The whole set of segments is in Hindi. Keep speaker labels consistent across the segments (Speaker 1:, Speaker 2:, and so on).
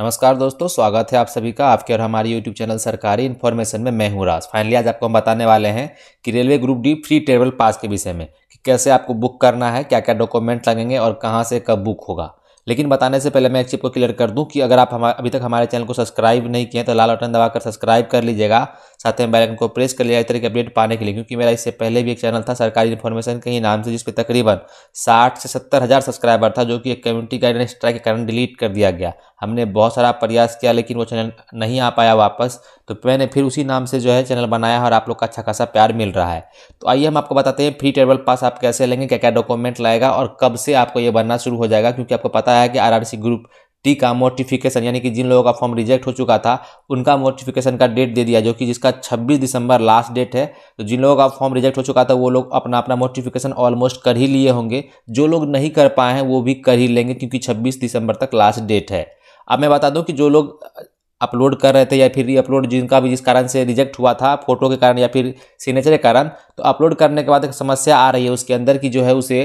Speaker 1: नमस्कार दोस्तों स्वागत है आप सभी का आपके और हमारे यूट्यूब चैनल सरकारी इन्फॉर्मेशन में मैं हूं राज फाइनली आज आपको हम बताने वाले हैं कि railway group D free travel pass के विषय में कि कैसे आपको बुक करना है क्या क्या डॉक्यूमेंट लगेंगे और कहाँ से कब बुक होगा लेकिन बताने से पहले मैं एक चीज़ को क्लियर कर दूं कि अगर आप हमारे अभी तक हमारे चैनल को सब्सक्राइब नहीं किए तो लाल बटन दबाकर सब्सक्राइब कर लीजिएगा साथ में बेलाइकन को प्रेस कर लिया इस तरह की अपडेट पाने के लिए क्योंकि मेरा इससे पहले भी एक चैनल था सरकारी इन्फॉर्मेशन के ही नाम से जिसपे तकरीबन साठ से सत्तर हज़ार सब्सक्राइबर था जो कि एक कम्युनिटी गाइडन स्ट्राइक के कारण डिलीट कर दिया गया हमने बहुत सारा प्रयास किया लेकिन वो चैनल नहीं आ पाया वापस तो मैंने फिर उसी नाम से जो है चैनल बनाया है और आप लोग का अच्छा खासा प्यार मिल रहा है तो आइए हम आपको बताते हैं फ्री ट्रेवल पास आप कैसे लेंगे क्या क्या डॉक्यूमेंट लाएगा और कब से आपको ये बनना शुरू हो जाएगा क्योंकि आपको पता है कि आर ग्रुप टी का मोटिफिकेशन यानी कि जिन लोगों का फॉर्म रिजेक्ट हो चुका था उनका मोटिफिकेशन का डेट दे दिया जो कि जिसका 26 दिसंबर लास्ट डेट है तो जिन लोगों का फॉर्म रिजेक्ट हो चुका था वो लोग अपना अपना मोटिफिकेशन ऑलमोस्ट कर ही लिए होंगे जो लोग नहीं कर पाए हैं वो भी कर ही लेंगे क्योंकि छब्बीस दिसंबर तक लास्ट डेट है अब मैं बता दूं कि जो लोग अपलोड कर रहे थे या फिर अपलोड जिनका भी जिस कारण से रिजेक्ट हुआ था फोटो के कारण या फिर सिग्नेचर के कारण तो अपलोड करने के बाद एक समस्या आ रही है उसके अंदर की जो है उसे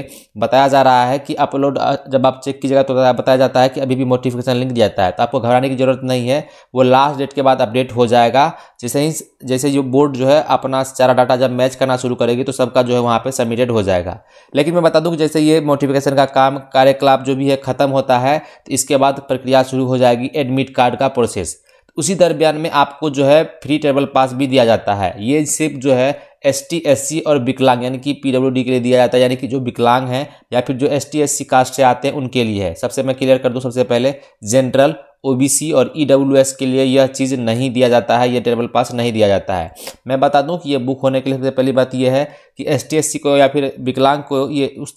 Speaker 1: बताया जा रहा है कि अपलोड जब आप चेक कीजिएगा तो बताया जाता है कि अभी भी नोटिफिकेशन लिंक दिया जाता है तो आपको घबराने की ज़रूरत नहीं है वो लास्ट डेट के बाद अपडेट हो जाएगा जैसे ही जैसे जो बोर्ड जो है अपना सारा डाटा जब मैच करना शुरू करेगी तो सबका जो है वहाँ पर सबमिटेड हो जाएगा लेकिन मैं बता दूँ कि जैसे ये नोटिफिकेशन का काम कार्यकलाप जो भी है ख़त्म होता है तो इसके बाद प्रक्रिया शुरू हो जाएगी एडमिट कार्ड का प्रोसेस उसी दरमियान में आपको जो है फ्री ट्रेवल पास भी दिया जाता है ये सिर्फ जो है एस टी एस सी और विकलांग यानी कि पी डब्ल्यू डी के लिए दिया जाता है यानी कि जो विकलांग हैं या फिर जो S T S C caste से आते हैं उनके लिए है सबसे मैं क्लियर कर दूँ सबसे पहले जनरल सी और एस e के लिए यह चीज़ नहीं दिया जाता है यह ट्रेवल पास नहीं दिया जाता है मैं बता दूं कि यह बुक होने के लिए सबसे पहली बात यह है कि सी को या फिर विकलांग को ये उस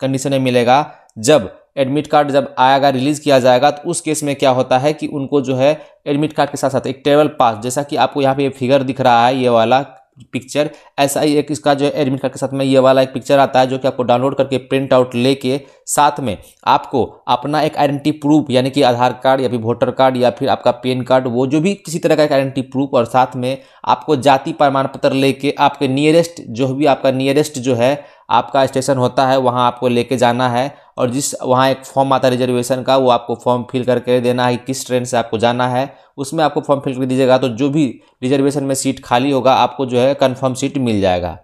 Speaker 1: कंडीशन में मिलेगा जब एडमिट कार्ड जब आएगा रिलीज़ किया जाएगा तो उस केस में क्या होता है कि उनको जो है एडमिट कार्ड के साथ साथ एक ट्रेवल पास जैसा कि आपको यहाँ पे ये फिगर दिख रहा है ये वाला पिक्चर ऐसा ही एक इसका जो है एडमिट कार्ड के साथ में ये वाला एक पिक्चर आता है जो कि आपको डाउनलोड करके प्रिंट आउट लेके साथ में आपको अपना एक आइडेंटिटी प्रूफ यानी कि आधार कार्ड या फिर वोटर कार्ड या फिर आपका पेन कार्ड वो जो भी किसी तरह का एक आइडेंटिटी प्रूफ और साथ में आपको जाति प्रमाण पत्र लेके आपके नियरेस्ट जो भी आपका नियरेस्ट जो है आपका स्टेशन होता है वहाँ आपको लेके जाना है और जिस वहाँ एक फॉर्म आता है रिजर्वेशन का वो आपको फॉर्म फिल करके देना है किस ट्रेन से आपको जाना है उसमें आपको फॉर्म फिल कर दीजिएगा तो जो भी रिजर्वेशन में सीट खाली होगा आपको जो है कन्फर्म सीट मिल जाएगा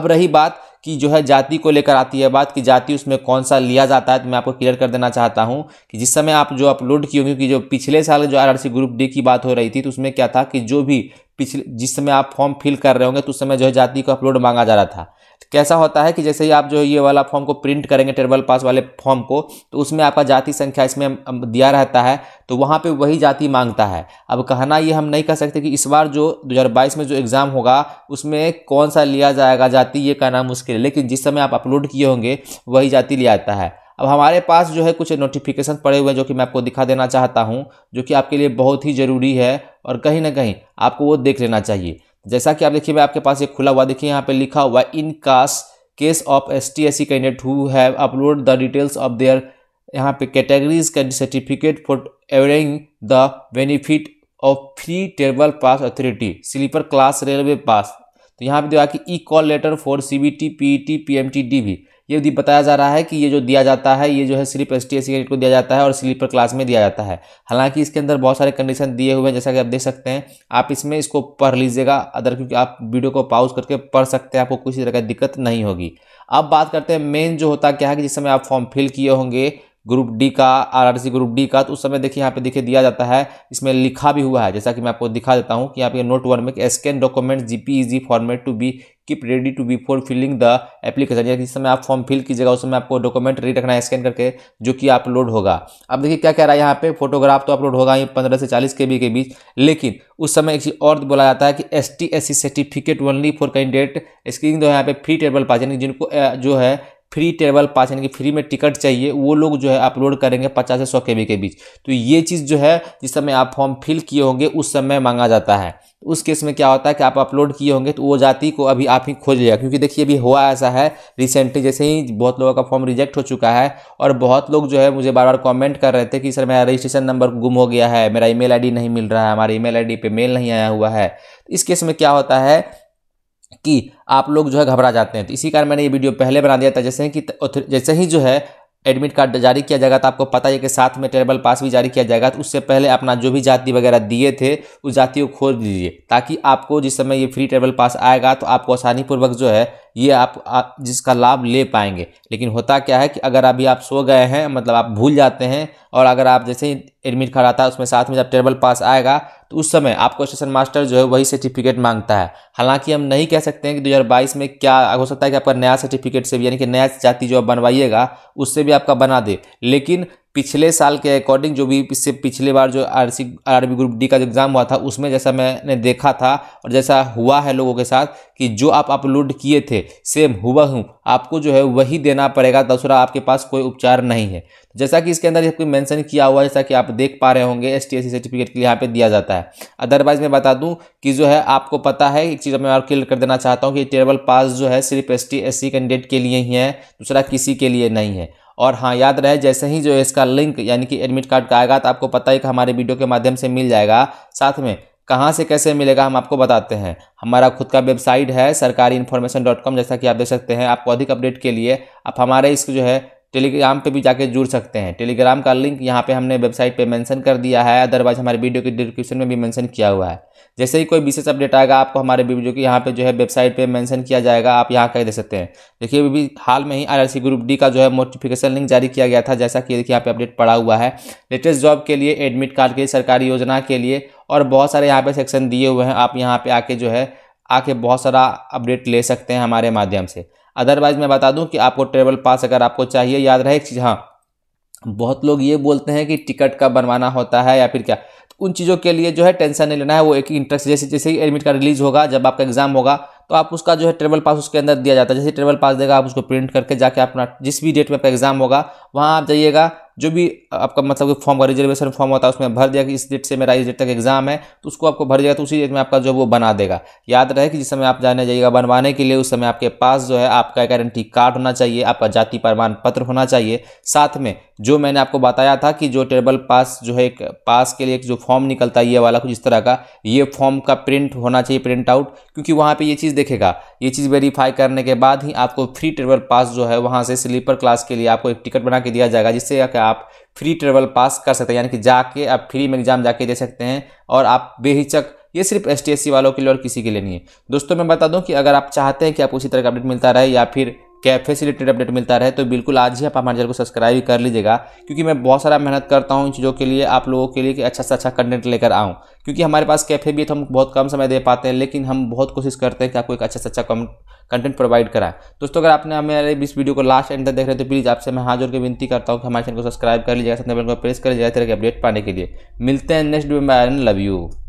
Speaker 1: अब रही बात कि जो है जाति को लेकर आती है बात कि जाति उसमें कौन सा लिया जाता है तो मैं आपको क्लियर कर देना चाहता हूँ कि जिस समय आप जो अपलोड किए क्योंकि जो पिछले साल जो आर ग्रुप डी की बात हो रही थी तो उसमें क्या था कि जो भी पिछले जिस समय आप फॉर्म फिल कर रहे होंगे तो उस समय जो है जाति को अपलोड मांगा जा रहा था तो कैसा होता है कि जैसे ही आप जो ये वाला फॉर्म को प्रिंट करेंगे ट्रेवल पास वाले फॉर्म को तो उसमें आपका जाति संख्या इसमें दिया रहता है तो वहाँ पे वही जाति मांगता है अब कहना ये हम नहीं कह सकते कि इस बार जो 2022 में जो एग्ज़ाम होगा उसमें कौन सा लिया जाएगा जाति ये कहना मुश्किल है लेकिन जिस समय आप अपलोड किए होंगे वही जाति लिया जाता है अब हमारे पास जो है कुछ नोटिफिकेशन पड़े हुए हैं जो कि मैं आपको दिखा देना चाहता हूँ जो कि आपके लिए बहुत ही ज़रूरी है और कहीं ना कहीं आपको वो देख लेना चाहिए जैसा कि आप देखिए मैं आपके पास ये खुला हुआ देखिए यहाँ पे लिखा हुआ in case case of S T S C candidate who have upload the details of their यहाँ पे कैटेगरीज का certificate for availing the benefit of free travel pass authority sleeper class railway pass तो यहाँ पे दिया कि e call letter for C B T P E T P M T D भी ये यदि बताया जा रहा है कि ये जो दिया जाता है ये जो है सिर्फ एस टी कैंडिडेट को दिया जाता है और स्लीपर क्लास में दिया जाता है हालांकि इसके अंदर बहुत सारे कंडीशन दिए हुए हैं जैसा कि आप देख सकते हैं आप इसमें इसको पढ़ लीजिएगा अदर क्योंकि आप वीडियो को पाउज करके पढ़ सकते हैं आपको किसी तरह की दिक्कत नहीं होगी अब बात करते हैं मेन जो होता क्या है कि जिस समय आप फॉर्म फिल किए होंगे ग्रुप डी का आरआरसी ग्रुप डी का तो उस समय देखिए यहाँ पे देखिए दिया जाता है इसमें लिखा भी हुआ है जैसा कि मैं आपको दिखा देता हूँ कि यहाँ पे नोट वन में scan document JPEG format to be keep ready to be for filling the application यानी जिस समय आप फॉर्म फिल कीजिएगा उस समय आपको डॉक्यूमेंट रेडी रखना है स्कैन करके जो कि अपलोड होगा अब देखिए क्या कह रहा है यहाँ पे फोटोग्राफ तो अपलोड होगा ये पंद्रह से चालीस के बी के बीच लेकिन उस समय एक चीज़ और बोला जाता है कि S T certificate only for candidate screen जो है यहाँ पे फ्री टेबल पास यानी जिनको जो है फ्री टेबल पास यानी कि फ्री में टिकट चाहिए वो लोग जो है अपलोड करेंगे पचास से सौ के के बीच तो ये चीज़ जो है जिस समय आप फॉर्म फिल किए होंगे उस समय मांगा जाता है उस केस में क्या होता है कि आप अपलोड किए होंगे तो वो जाति को अभी आप ही खोज लिया क्योंकि देखिए अभी हुआ ऐसा है रिसेंटली जैसे ही बहुत लोगों का फॉर्म रिजेक्ट हो चुका है और बहुत लोग जो है मुझे बार बार कमेंट कर रहे थे कि सर मेरा रजिस्ट्रेशन नंबर गुम हो गया है मेरा ईमेल आईडी नहीं मिल रहा है हमारे ईमेल आईडी पे मेल नहीं आया हुआ है इस केस में क्या होता है कि आप लोग जो है घबरा जाते हैं तो इसी कारण मैंने ये वीडियो पहले बना दिया था जैसे कि जैसे ही जो है एडमिट कार्ड जारी किया जाएगा तो आपको पता है कि साथ में ट्रेवल पास भी जारी किया जाएगा तो उससे पहले अपना जो भी जाति वगैरह दिए थे उस जाति को खोज दीजिए ताकि आपको जिस समय ये फ्री ट्रेवल पास आएगा तो आपको आसानीपूर्वक जो है ये आप, आप जिसका लाभ ले पाएंगे लेकिन होता क्या है कि अगर अभी आप सो गए हैं मतलब आप भूल जाते हैं और अगर आप जैसे ही एडमिट कराता है उसमें साथ में जब टेबल पास आएगा तो उस समय आपको स्टेशन मास्टर जो है वही सर्टिफिकेट मांगता है हालांकि हम नहीं कह सकते हैं कि 2022 में क्या हो सकता है कि आपका नया सर्टिफिकेट से भी यानी कि नया जाति जो आप बनवाइएगा उससे भी आपका बना दे लेकिन पिछले साल के अकॉर्डिंग जो भी इससे पिछले बार जो R C R B group D का एग्ज़ाम हुआ था उसमें जैसा मैंने देखा था और जैसा हुआ है लोगों के साथ कि जो आप अपलोड किए थे सेम हुआ हूँ आपको जो है वही देना पड़ेगा दूसरा आपके पास कोई उपचार नहीं है जैसा कि इसके अंदर जब कोई मेंशन किया हुआ है जैसा कि आप देख पा रहे होंगे एस टी सर्टिफिकेट के लिए यहाँ पे दिया जाता है अदरवाइज मैं बता दूं कि जो है आपको पता है एक चीज़ मैं और क्लियर कर देना चाहता हूँ कि टेबल पास जो है सिर्फ एस टी कैंडिडेट के लिए ही है दूसरा किसी के लिए नहीं है और हाँ याद रहे जैसे ही जो इसका लिंक यानी कि एडमिट कार्ड का आएगा तो आपको पता ही कि हमारे वीडियो के माध्यम से मिल जाएगा साथ में कहाँ से कैसे मिलेगा हम आपको बताते हैं हमारा खुद का वेबसाइट है सरकारी इन्फॉर्मेशन डॉट कॉम जैसा कि आप देख सकते हैं आपको अधिक अपडेट के लिए आप हमारे इसको जो है टेलीग्राम पे भी जाके जुड़ सकते हैं टेलीग्राम का लिंक यहाँ पे हमने वेबसाइट पे मेंशन कर दिया है अदरवाइज हमारे वीडियो के डिस्क्रिप्शन में भी मेंशन किया हुआ है जैसे ही कोई विशेष अपडेट आएगा आपको हमारे वीडियो की यहाँ पे जो है वेबसाइट पे मेंशन किया जाएगा आप यहाँ कह दे सकते हैं देखिए अभी हाल में ही आरआरसी ग्रुप डी का जो है नोटिफिकेशन लिंक जारी किया गया था जैसा कि देखिए यहाँ पे अपडेट पड़ा हुआ है लेटेस्ट जॉब के लिए एडमिट कार्ड के सरकारी योजना के लिए और बहुत सारे यहाँ पे सेक्शन दिए हुए हैं आप यहाँ पे आके जो है आके बहुत सारा अपडेट ले सकते हैं हमारे माध्यम से अदरवाइज़ मैं बता दूं कि आपको ट्रेवल पास अगर आपको चाहिए याद रहे एक चीज़ हाँ बहुत लोग ये बोलते हैं कि टिकट का बनवाना होता है या फिर क्या तो उन चीज़ों के लिए जो है टेंशन नहीं लेना है वो एक इंटरेस्ट जैसे जैसे ही एडमिट कार्ड रिलीज़ होगा जब आपका एग्ज़ाम होगा तो आप उसका जो है ट्रेवल पास उसके अंदर दिया जाता है जैसे ट्रेवल पास देगा आप उसको प्रिंट करके जाके अपना जिस भी डेट में आपका एग्ज़ाम होगा वहाँ आप जाइएगा जो भी आपका मतलब फॉर्म का रिजर्वेशन फॉर्म होता है उसमें भर दिया कि इस डेट से मेरा इस डेट तक एग्जाम है तो उसको आपको भर दिया तो उसी डेट में आपका जो वो बना देगा याद रहे कि जिस समय आप जाने जाइएगा बनवाने के लिए उस समय आपके पास जो है आपका गारंटी कार्ड होना चाहिए आपका जाति प्रमाण पत्र होना चाहिए साथ में जो मैंने आपको बताया था कि जो टेबल पास जो है एक पास के लिए एक जो फॉर्म निकलता है ये वाला कुछ इस तरह का ये फॉर्म का प्रिंट होना चाहिए प्रिंट आउट क्योंकि वहाँ पे ये चीज़ देखेगा ये चीज़ वेरीफाई करने के बाद ही आपको फ्री टेबल पास जो है वहाँ से स्लीपर क्लास के लिए आपको एक टिकट बना के दिया जाएगा जिससे आप फ्री ट्रेवल पास कर सकते हैं यानी कि जाके आप फ्री में एग्ज़ाम जाके दे सकते हैं और आप बेहिचक ये सिर्फ एस वालों के लिए और किसी के लिए नहीं है दोस्तों मैं बता दूं कि अगर आप चाहते हैं कि आपको उसी तरह का अपडेट मिलता रहे या फिर कैफे से रिलेटेड अपडेट मिलता रहे तो बिल्कुल आज ही आप हमारे चैनल को सब्सक्राइब कर लीजिएगा क्योंकि मैं बहुत सारा मेहनत करता हूँ इन चीज़ों के लिए आप लोगों के लिए कि अच्छा से अच्छा कंटेंट लेकर आऊँ क्योंकि हमारे पास कैफे भी है तो हम बहुत कम समय दे पाते हैं लेकिन हम बहुत कोशिश करते हैं कि आपको एक अच्छा से अच्छा कंटेंट प्रोवाइड कराए दोस्तों अगर आपने हमारे इस वीडियो को लास्ट एंड तक देख रहे हैं तो प्लीज़ आपसे मैं हाथ जोड़ के विनती करता हूँ कि हमारे चैनल को सब्सक्राइब कर लीजिएगा साथ में को प्रेस कर लीजिएगा तरह के अपडेट पाने के लिए मिलते हैं नेक्स्ट वीडियो में आई लव यू